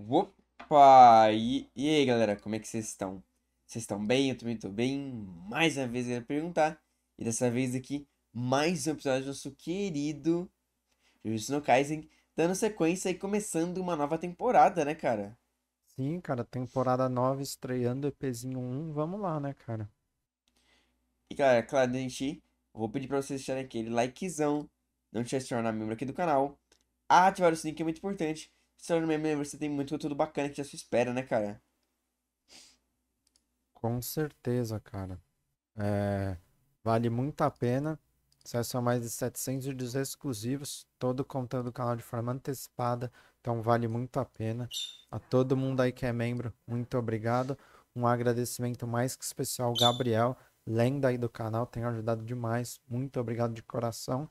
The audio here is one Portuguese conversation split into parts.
Opa! E, e aí, galera, como é que vocês estão? Vocês estão bem? Eu também tô bem. Mais uma vez eu ia perguntar. E dessa vez aqui, mais um episódio do nosso querido Jujutsu no Kaisen, dando sequência e começando uma nova temporada, né, cara? Sim, cara, temporada nova estreando EPzinho 1, vamos lá, né, cara? E, cara, claro, a né, gente, vou pedir pra vocês deixarem aquele likezão, não deixar de se tornar membro aqui do canal, ativar o sininho que é muito importante, Stoner Member, você tem muito conteúdo bacana que já se espera, né, cara? Com certeza, cara. É, vale muito a pena. Acesso a mais de 700 vídeos exclusivos, todo contando o canal de forma antecipada. Então vale muito a pena. A todo mundo aí que é membro, muito obrigado. Um agradecimento mais que especial ao Gabriel, lenda aí do canal, tem ajudado demais. Muito obrigado de coração.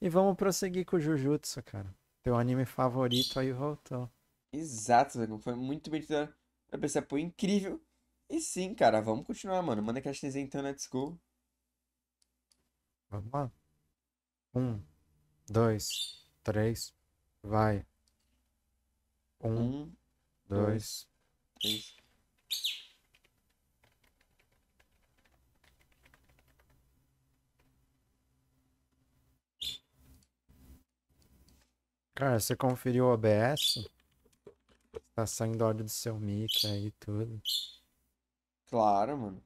E vamos prosseguir com o Jujutsu, cara. Teu anime favorito aí voltou. Exato, foi muito bem titular. Eu pensei, pô, incrível. E sim, cara, vamos continuar, mano. Manda que a gente então Let's Go. Vamos lá. Um, dois, três, vai. Um, um dois, dois, três. Cara, você conferiu o OBS? Tá saindo áudio do seu mic aí e tudo. Claro, mano.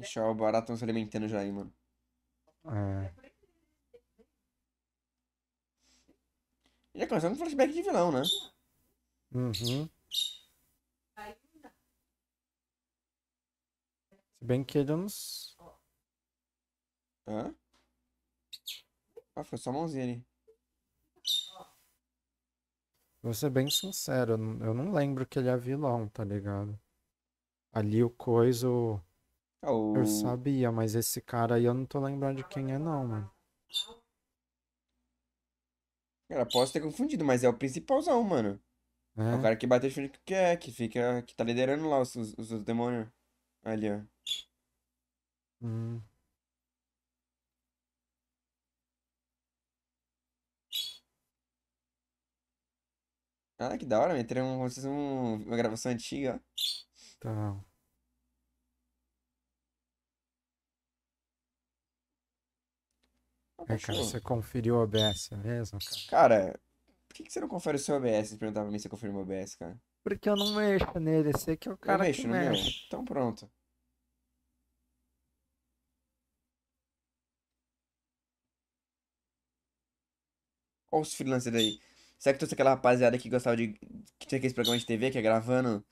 Deixar o barato se alimentando já aí, mano. É. Já começou com flashback de vilão, né? Uhum. Se bem que ele não. Hã? Ah, foi só a mãozinha ali. Vou ser bem sincero, eu não lembro que ele é vilão, tá ligado? Ali o coiso Oh. Eu sabia, mas esse cara aí eu não tô lembrando de quem é, não, mano. Cara, posso ter confundido, mas é o principalzão, mano. É, é o cara que bateu de que é, que fica. que tá liderando lá os, os, os demônios. Ali, ó. Hum. Ah, que da hora, meteram como uma gravação antiga, ó. Tá. É, cara, você conferiu o OBS mesmo? Cara, cara por que, que, você não confere o seu OBS? Perguntar pra mim se eu conferi o OBS, cara. Porque eu não mexo nele, sei que é o cara. Eu mexo, que mexe. Meu. Então pronto. Olha os freelancers aí. Será que trouxe é aquela rapaziada que gostava de. que tinha aqueles programas de TV que é gravando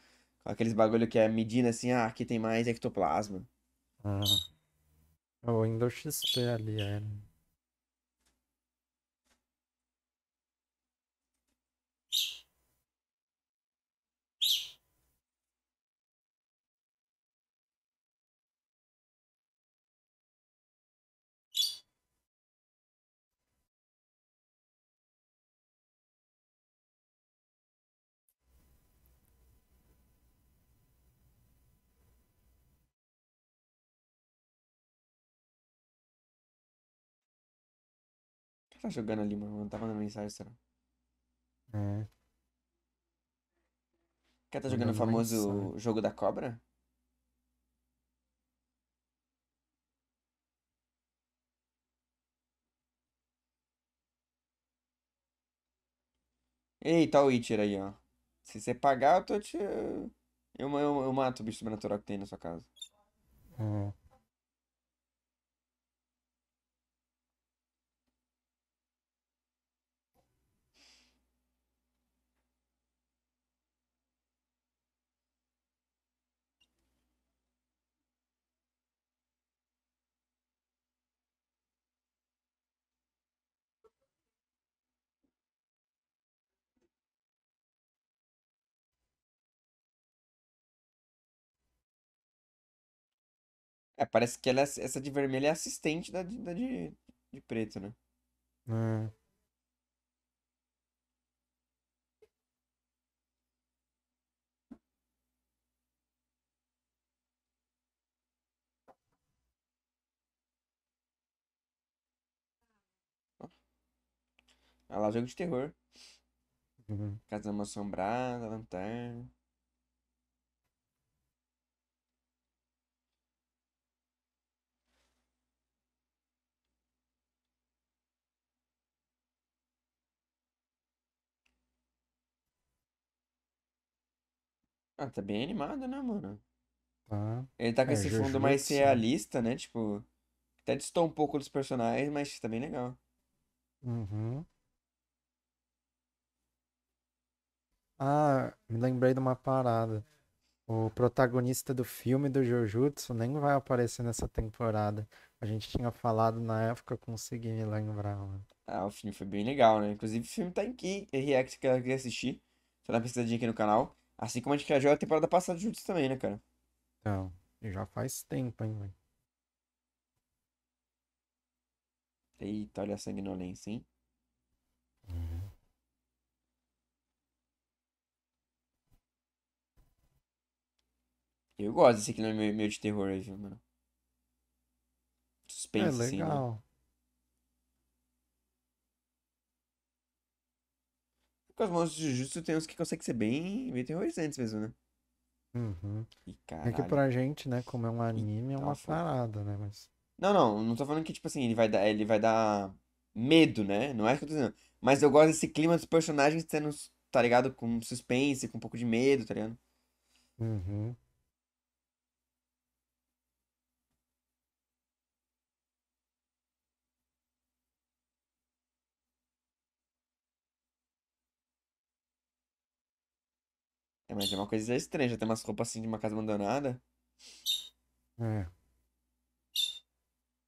aqueles bagulho que é medindo assim, ah, aqui tem mais ectoplasma. Ah. É o Windows XP ali É. Né? que tá jogando ali, mano? Não tá mandando mensagem, será? É. Quer tá, tá jogando o famoso mensagem. jogo da cobra? Eita, tá o Witcher aí, ó. Se você pagar, eu tô te. Eu, eu, eu mato o bicho sobrenatural que tem na sua casa. É. É, parece que ela, é essa de vermelho é assistente da, de- da de, de preto, né? É. Olha lá, jogo de terror. Uhum. Casa Mal Assombrada, Lanterna. Ah, tá bem animado, né, mano? Tá. Ele tá com é, esse fundo mais né? realista, né? Tipo, até distou um pouco dos personagens, mas tá bem legal. Uhum. Ah, me lembrei de uma parada. O protagonista do filme do Jujutsu nem vai aparecer nessa temporada. A gente tinha falado na época, eu consegui me lembrar. Mano. Ah, o filme foi bem legal, né? Inclusive, o filme tá em Key, React que eu queria assistir. Só dá tá uma pesquisadinha aqui no canal. Assim como a gente já a temporada passada juntos também, né, cara? Então, já faz tempo, hein, velho. Eita, olha a sanguinolência, hein? Uhum. Eu gosto desse aqui no meio de terror aí, viu, mano? Suspense, é legal. Assim, né? Porque os monstros de Jujutsu tem uns que conseguem ser bem, bem terrorizantes mesmo, né? Uhum. E, caralho. é que pra gente, né, como é um anime, é tá uma tal, parada, né? Mas... Não, não, não tô falando que, tipo assim, ele vai dar, ele vai dar medo, né? Não é isso que eu tô dizendo. Mas eu gosto desse clima dos personagens sendo, tá ligado? Com suspense, com um pouco de medo, tá ligado? Uhum. É, mas é uma coisa estranha, já tem umas roupas assim de uma casa abandonada. É.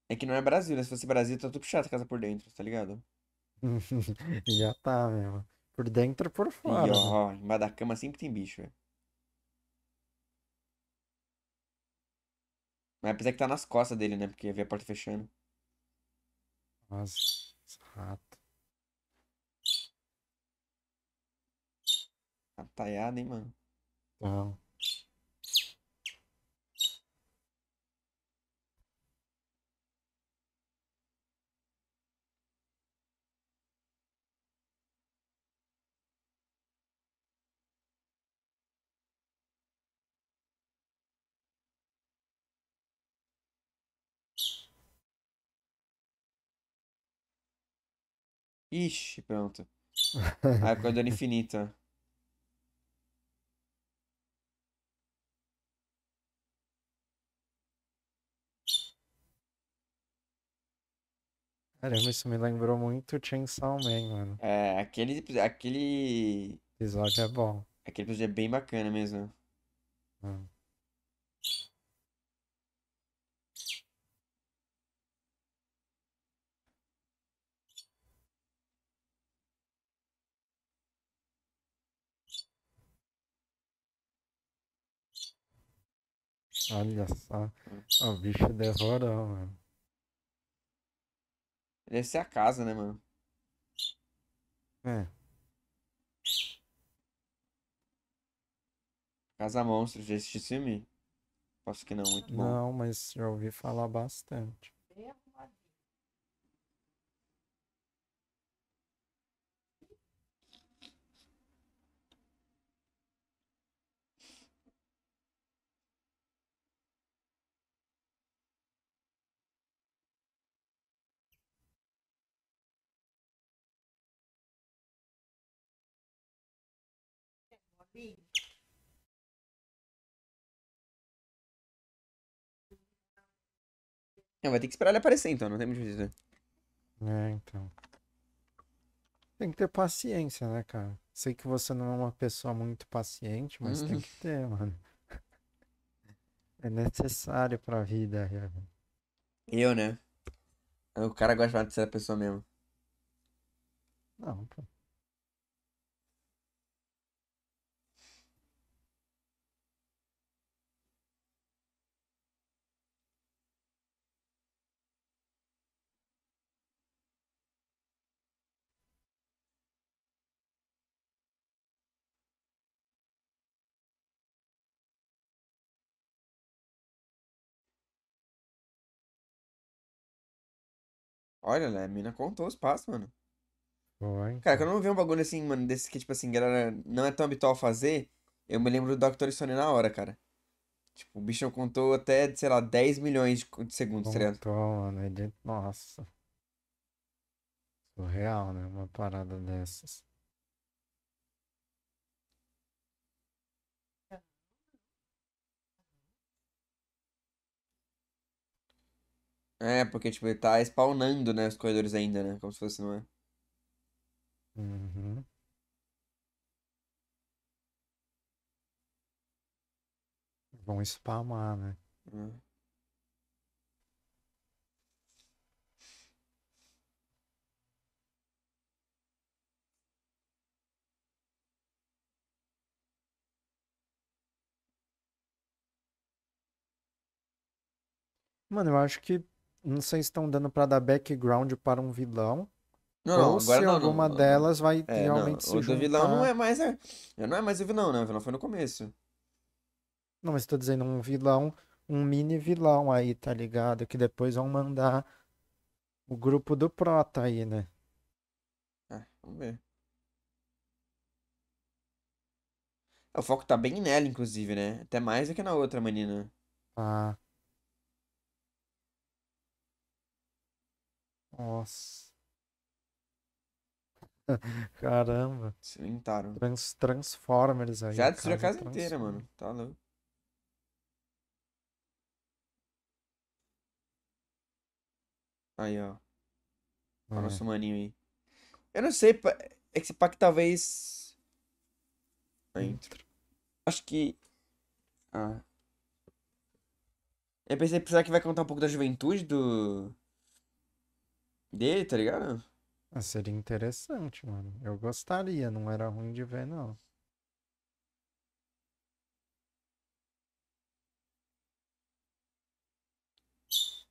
É que não é Brasil, né? Se fosse Brasil, tá tudo chato a casa por dentro, tá ligado? já tá mesmo. Por dentro e por fora. E, né? ó, embaixo da cama sempre tem bicho, velho. É. Mas apesar que tá nas costas dele, né? Porque havia a porta fechando. Nossa, rato. Ataiada, hein, mano? Não. Ixi, pronto. A época do infinita. Caramba, isso me lembrou muito Chainsaw Man, mano. É, aquele. Aquele episódio é bom. Aquele episódio é bem bacana mesmo. Hum. Olha só, hum. o bicho devorou, mano. Deve ser é a casa, né, mano? É. Casa Monstro, já assistiu filme? Posso que não, muito bom. Não, mas já ouvi falar bastante. Não, vai ter que esperar ele aparecer então, não tem muito jeito. É, então. Tem que ter paciência, né, cara? Sei que você não é uma pessoa muito paciente, mas uhum. tem que ter, mano. É necessário pra vida, Eu, né? O cara gosta de ser a pessoa mesmo. Não, pô. Olha, né? A mina contou os passos, mano. Foi. Cara, então. quando eu não vi um bagulho assim, mano, desse que, tipo assim, galera, não é tão habitual fazer, eu me lembro do Dr. Stone na hora, cara. Tipo, o bicho contou até, sei lá, 10 milhões de segundos, tá ligado? Contou, mano. É nossa. Surreal, né? Uma parada dessas. É, porque, tipo, ele tá spawnando, né, os corredores ainda, né? Como se fosse, não é? Uhum. Vão spamar, né? Uhum. Mano, eu acho que não sei se estão dando para dar background para um vilão. Não, ou se não, alguma não, delas vai é, realmente não. se o juntar. O vilão não é mais. É, não é mais o vilão, né? O vilão foi no começo. Não, mas estou dizendo um vilão, um mini vilão aí, tá ligado? Que depois vão mandar o grupo do Prota aí, né? É, vamos ver. É, o foco tá bem nela, inclusive, né? Até mais do que na outra menina. Ah. Nossa. Caramba. Se Trans Transformers aí. Já destruiu a casa inteira, mano. Tá louco. Aí, ó. Olha tá é. o nosso maninho aí. Eu não sei, é que esse pack talvez. Entro. Acho que. Ah. Eu pensei que que vai contar um pouco da juventude do dele, tá ligado? Ah, seria interessante, mano. Eu gostaria, não era ruim de ver, não.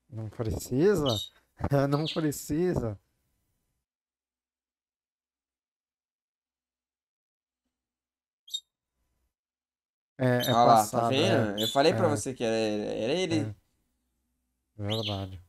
Não precisa? não precisa. É, é Olha lá, tá passado, tá vendo? É, eu falei é, pra você que era, era ele. É. Verdade.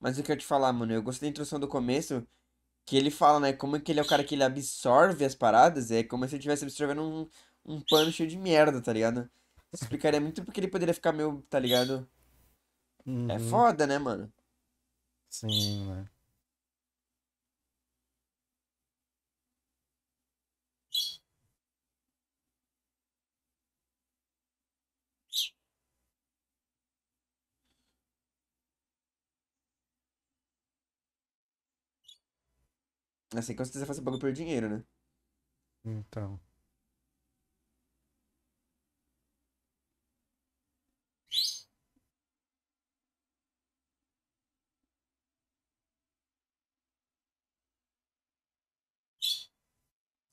Mas o que eu te falar, mano, eu gostei da introdução do começo, que ele fala, né, como que ele é o cara que ele absorve as paradas, é como se ele estivesse absorvendo um, um pano cheio de merda, tá ligado? Isso explicaria muito porque ele poderia ficar meio, tá ligado? É uhum. É foda, né, mano? Sim, mano. Né? Assim, com certeza faz bagulho por dinheiro, né? Então.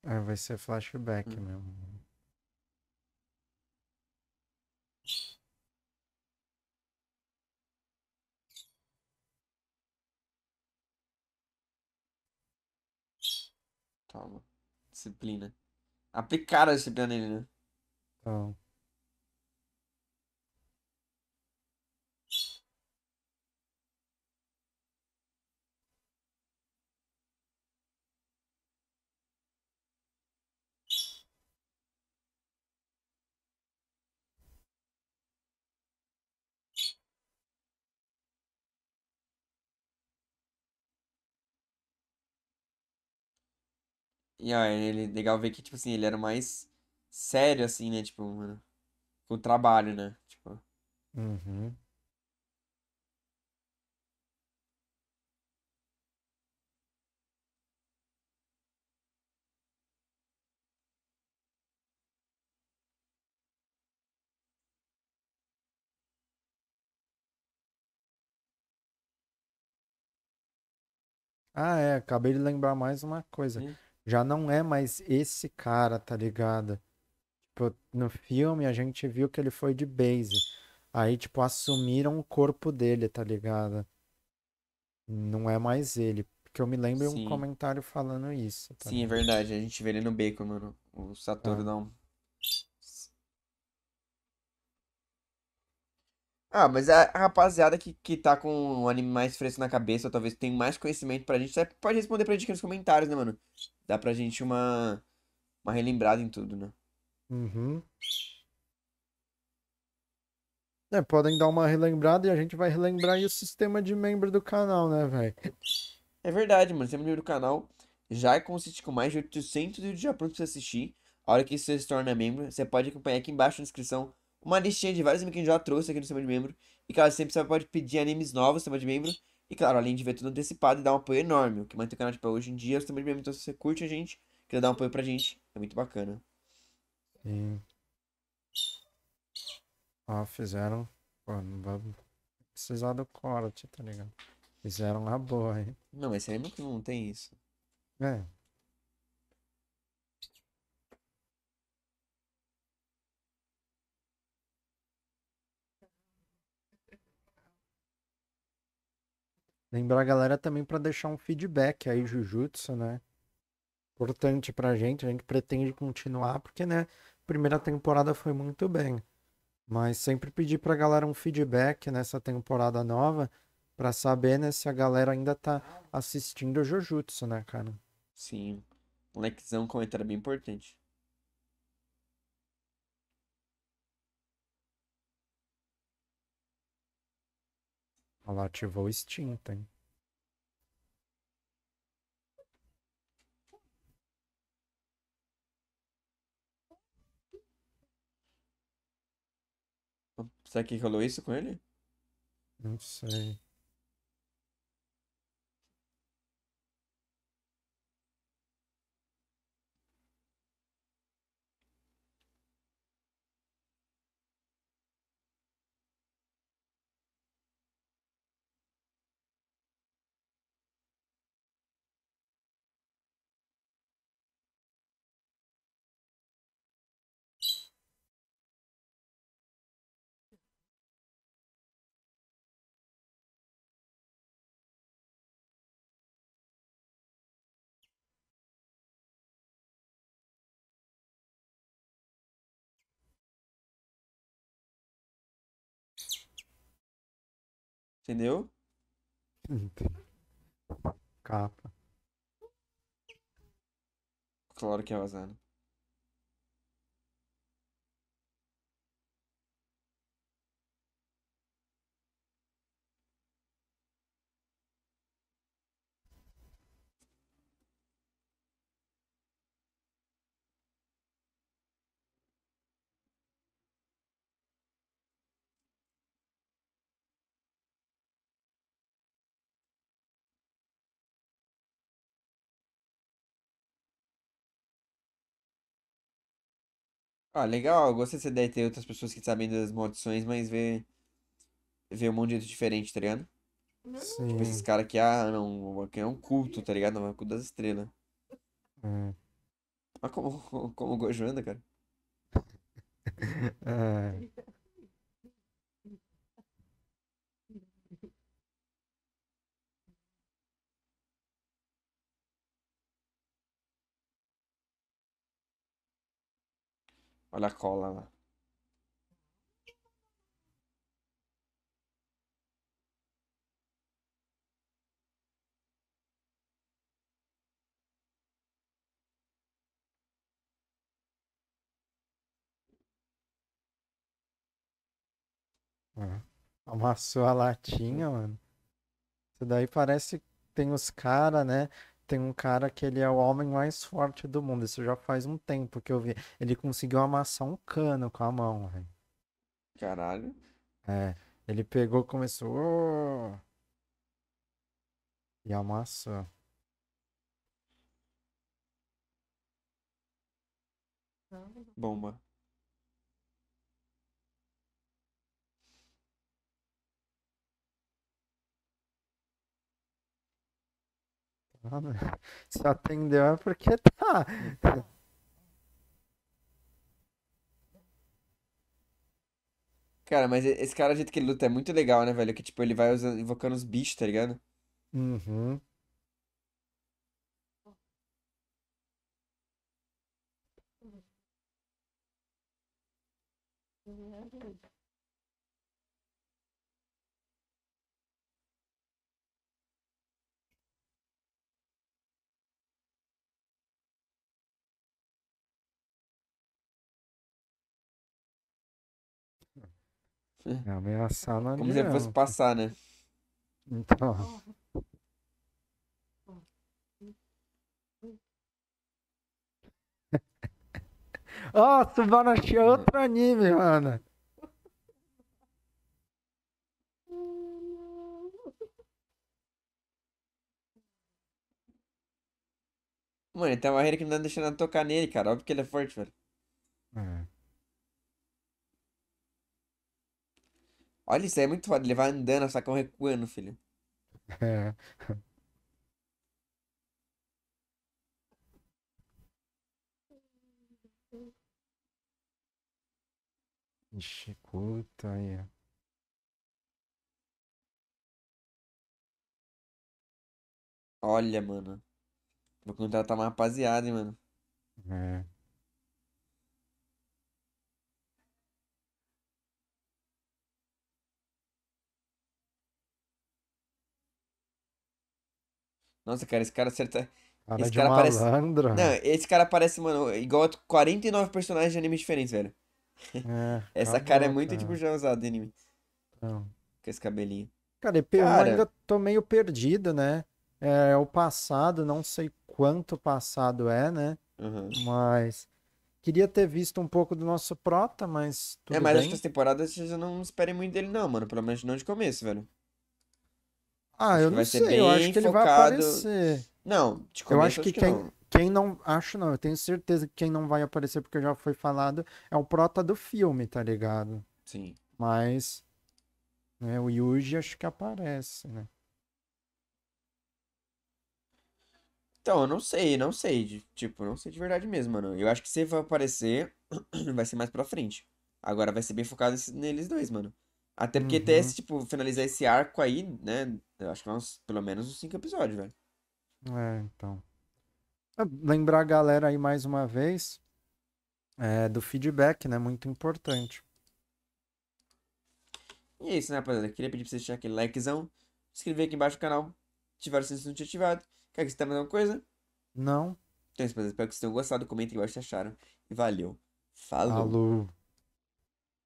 Ah, vai ser flashback hum. mesmo. Calma. Disciplina. Aplicaram a disciplina nele, né? Calma. Então. E ó, é ele legal ver que, tipo assim, ele era mais sério, assim, né? Tipo, mano, com o trabalho, né? Tipo. Uhum. Ah, é, acabei de lembrar mais uma coisa. Hum já não é mais esse cara, tá ligado? Tipo, no filme a gente viu que ele foi de base. Aí, tipo, assumiram o corpo dele, tá ligado? Não é mais ele. Porque eu me lembro de um comentário falando isso. Tá Sim, é verdade. A gente vê ele no Bacon, mano. O Satoru ah. Ah, mas a rapaziada que, que tá com o anime mais fresco na cabeça, ou talvez tenha mais conhecimento pra gente, pode responder pra gente aqui nos comentários, né, mano? dá pra gente uma, uma relembrada em tudo, né? Uhum. É, podem dar uma relembrada e a gente vai relembrar o sistema de membro do canal, né, velho? É verdade, mano. O sistema de membro do canal já consiste é com tipo, mais de 800 vídeos já prontos pra você assistir. A hora que você se torna membro, você pode acompanhar aqui embaixo na descrição uma listinha de vários animes que a gente já trouxe aqui no sistema de membro. E cara, sempre você pode pedir animes novos no sistema de membro. E claro, além de ver tudo antecipado e dar um apoio enorme, o que mantém o canal de pé hoje em dia, você também me Então, se você curte a gente, quer dar um apoio pra gente, é muito bacana. Sim. Ó, fizeram. Pô, não vai precisar do corte, tá ligado? Fizeram uma boa, hein? Não, mas você lembra que não tem isso? É, Lembrar a galera também para deixar um feedback aí, Jujutsu, né? Importante pra gente, a gente pretende continuar, porque, né, primeira temporada foi muito bem. Mas sempre pedir pra galera um feedback nessa temporada nova, para saber, né, se a galera ainda tá assistindo o Jujutsu, né, cara? Sim. Um likezão, comentário é bem importante. Ela ativou o extinto, hein? Será que rolou isso com ele? Não sei. Entendeu? Capa. Claro que é vazando. Ah, legal. gosto gostei dessa ideia de ter outras pessoas que sabem das maldições, mas ver, ver um monte de diferente, tá ligado? Sim. Tipo, esses caras que, ah, não, que é um culto, tá ligado? é o culto das estrelas. Hum. como, como o Gojo anda, cara. ah. Olha a cola lá. amassou a latinha, mano. Isso daí parece que tem os caras, né? tem um cara que ele é o homem mais forte do mundo. Isso já faz um tempo que eu vi. Ele conseguiu amassar um cano com a mão, velho. Caralho. É. Ele pegou, começou. Oh! E amassou. Bomba. Se atendeu é porque tá. Cara, mas esse cara, o jeito que ele luta é muito legal, né, velho? Que tipo, ele vai usando, invocando os bichos, tá ligado? Uhum. É. é, ameaçar não Como se ele fosse passar, né? Então. Ó, oh, Subanashi é outro anime, mano. Mano, ele tem uma rede que não tá deixando tocar nele, cara. Óbvio que ele é forte, velho. É. Olha, isso aí é muito foda. Ele vai andando, o sacão recuando, filho. É. Ixi, puta aí. Olha, mano. Vou contratar uma rapaziada, hein, mano. É. Nossa, cara, esse cara acerta. Cara esse cara parece. Malandro. Não, esse cara parece, mano, igual a 49 personagens de anime diferentes, velho. É, Essa cara é muito tipo já usado de anime. Não. Com esse cabelinho. Cara, EP1 cara... ainda tô meio perdido, né? É, é o passado, não sei quanto passado é, né? Uhum. Mas. Queria ter visto um pouco do nosso Prota, mas. É, tudo é, mas bem. as temporadas vocês não esperem muito dele, não, mano. Pelo menos não de começo, velho. Ah, eu não sei, eu acho que ele focado. vai aparecer. Não, te eu acho que, que quem, não. quem não. Acho não, eu tenho certeza que quem não vai aparecer, porque já foi falado, é o prota do filme, tá ligado? Sim. Mas. Né, o Yuji acho que aparece, né? Então, eu não sei, não sei. De, tipo, não sei de verdade mesmo, mano. Eu acho que se vai aparecer, vai ser mais pra frente. Agora vai ser bem focado neles dois, mano. Até porque uhum. esse, tipo, finalizar esse arco aí, né? Eu acho que é uns, pelo menos uns cinco episódios, velho. É, então. Ah, lembrar a galera aí mais uma vez é, do feedback, né? Muito importante. E é isso, né, rapaziada? Queria pedir pra vocês deixarem aquele likezão, se inscrever aqui embaixo no canal, tiver o sininho se não ativado. Quer que você tenha mais alguma coisa? Não. Então, é rapaziada, espero que vocês tenham gostado. Comentem aqui embaixo vocês acharam. E valeu. Falou. Falou.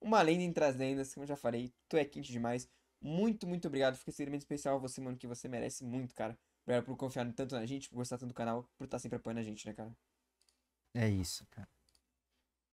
uma lenda entre as lendas, assim, como eu já falei, tu é quente demais. Muito, muito obrigado. Fica extremamente especial a você, mano, que você merece muito, cara. Obrigado por confiar tanto na gente, por gostar tanto do canal, por estar sempre apoiando a gente, né, cara? É isso, cara.